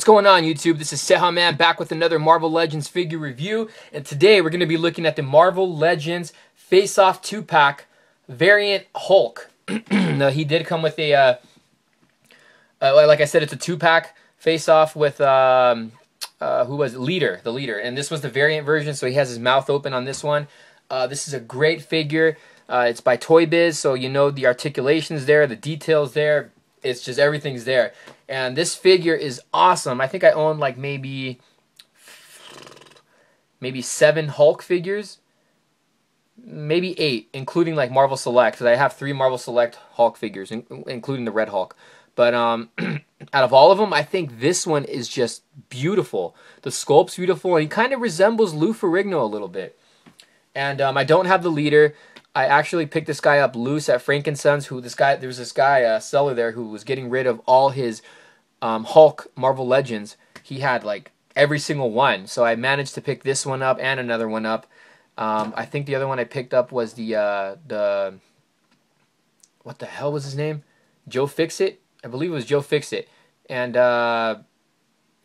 What's going on YouTube? This is Seha Man back with another Marvel Legends figure review and today we're going to be looking at the Marvel Legends Face Off 2-pack variant Hulk. now, he did come with a, uh, uh, like I said, it's a 2-pack Face Off with, um, uh, who was it? Leader, the Leader. And this was the variant version so he has his mouth open on this one. Uh, this is a great figure. Uh, it's by Toy Biz so you know the articulations there, the details there. It's just everything's there and this figure is awesome. I think I own like maybe maybe seven Hulk figures, maybe eight, including like Marvel Select, because I have three Marvel Select Hulk figures, including the Red Hulk. But um, out of all of them, I think this one is just beautiful. The sculpt's beautiful, and he kind of resembles Lou Ferrigno a little bit. And um, I don't have the leader. I actually picked this guy up loose at Frankenstein's. Who this guy? There was this guy, a uh, seller there, who was getting rid of all his um, Hulk Marvel Legends. He had like every single one. So I managed to pick this one up and another one up. Um, I think the other one I picked up was the uh, the what the hell was his name? Joe Fixit. I believe it was Joe Fixit, and uh,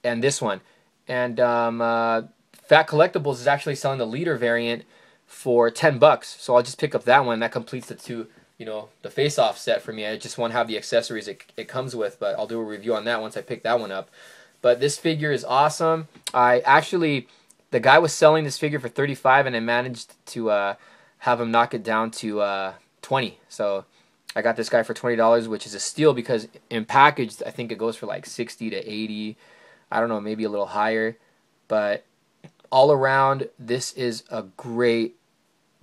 and this one, and um, uh, Fat Collectibles is actually selling the leader variant for 10 bucks. So I'll just pick up that one. That completes the two, you know, the face-off set for me. I just want to have the accessories it, it comes with, but I'll do a review on that once I pick that one up. But this figure is awesome. I actually, the guy was selling this figure for 35 and I managed to uh, have him knock it down to uh, 20. So I got this guy for $20, which is a steal because in packaged, I think it goes for like 60 to 80. I don't know, maybe a little higher. But all around, this is a great,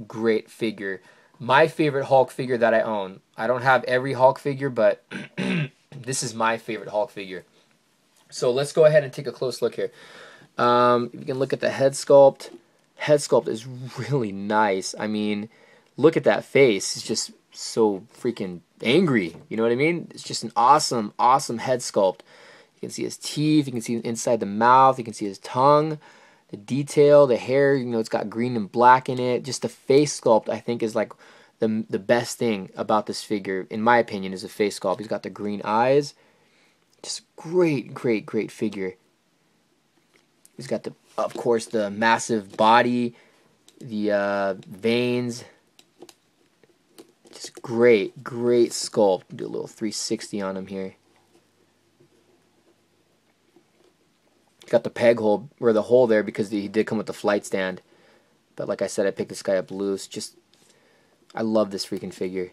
great figure. My favorite Hulk figure that I own. I don't have every Hulk figure, but this is my favorite Hulk figure. So let's go ahead and take a close look here. Um, you can look at the head sculpt. Head sculpt is really nice. I mean, look at that face. It's just so freaking angry. You know what I mean? It's just an awesome, awesome head sculpt. You can see his teeth. You can see inside the mouth. You can see his tongue the detail, the hair, you know, it's got green and black in it. Just the face sculpt, I think, is like the, the best thing about this figure, in my opinion, is the face sculpt. He's got the green eyes. Just great, great, great figure. He's got the, of course, the massive body, the uh, veins. Just great, great sculpt. Do a little 360 on him here. got the peg hole or the hole there because he did come with the flight stand. But like I said, I picked this guy up loose. Just, I love this freaking figure.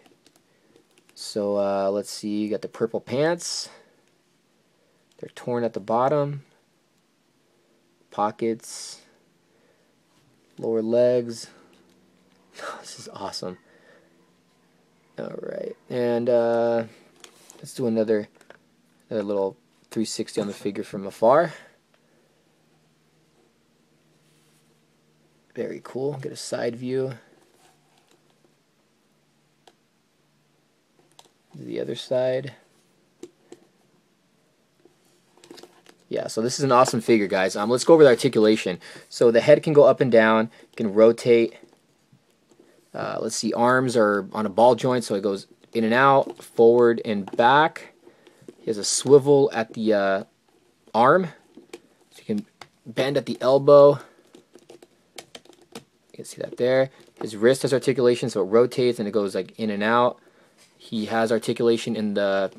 So uh, let's see, you got the purple pants. They're torn at the bottom. Pockets. Lower legs. this is awesome. Alright, and uh, let's do another, another little 360 on the figure from afar. Very cool. Get a side view. The other side. Yeah, so this is an awesome figure, guys. Um, let's go over the articulation. So the head can go up and down, can rotate. Uh, let's see, arms are on a ball joint, so it goes in and out, forward and back. He has a swivel at the uh, arm, so you can bend at the elbow can see that there. His wrist has articulation, so it rotates and it goes like in and out. He has articulation in the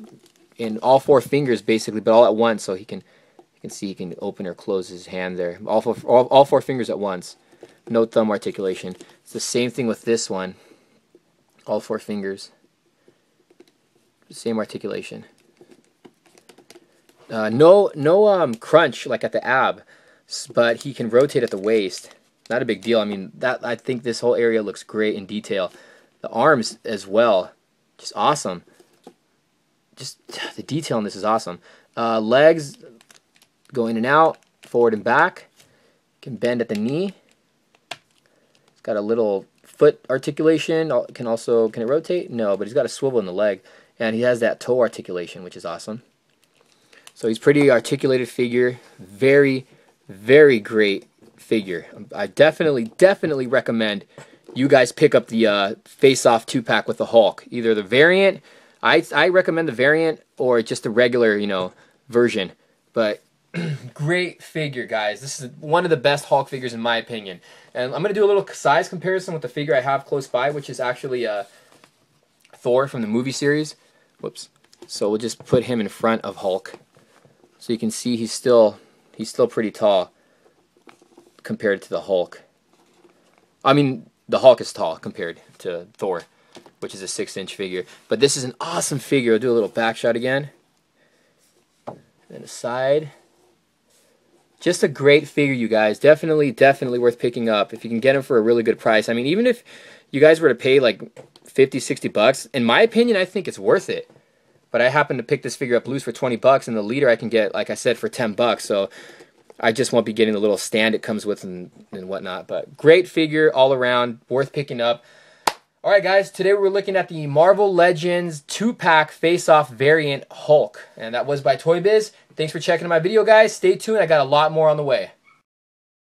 in all four fingers basically, but all at once, so he can you can see he can open or close his hand there. All four, all, all four fingers at once. No thumb articulation. It's the same thing with this one. All four fingers. Same articulation. Uh, no, no um, crunch like at the ab, but he can rotate at the waist not a big deal. I mean, that I think this whole area looks great in detail. The arms as well, just awesome. Just the detail in this is awesome. Uh, legs go in and out, forward and back. Can bend at the knee. It's got a little foot articulation. Can also can it rotate? No, but he's got a swivel in the leg, and he has that toe articulation, which is awesome. So he's pretty articulated figure. Very, very great figure. I definitely, definitely recommend you guys pick up the uh, Face Off 2-pack with the Hulk. Either the variant, I, I recommend the variant, or just the regular, you know, version. But great figure, guys. This is one of the best Hulk figures in my opinion. And I'm going to do a little size comparison with the figure I have close by, which is actually uh, Thor from the movie series. Whoops. So we'll just put him in front of Hulk. So you can see he's still he's still pretty tall compared to the Hulk. I mean, the Hulk is tall compared to Thor, which is a six inch figure. But this is an awesome figure. I'll do a little back shot again. Then side. Just a great figure, you guys. Definitely, definitely worth picking up if you can get them for a really good price. I mean, even if you guys were to pay like 50, 60 bucks, in my opinion, I think it's worth it. But I happen to pick this figure up loose for 20 bucks, and the leader I can get, like I said, for 10 bucks. So I just won't be getting the little stand it comes with and, and whatnot. But great figure all around, worth picking up. All right, guys, today we're looking at the Marvel Legends 2-pack face-off variant Hulk. And that was by Toy Biz. Thanks for checking out my video, guys. Stay tuned. I got a lot more on the way.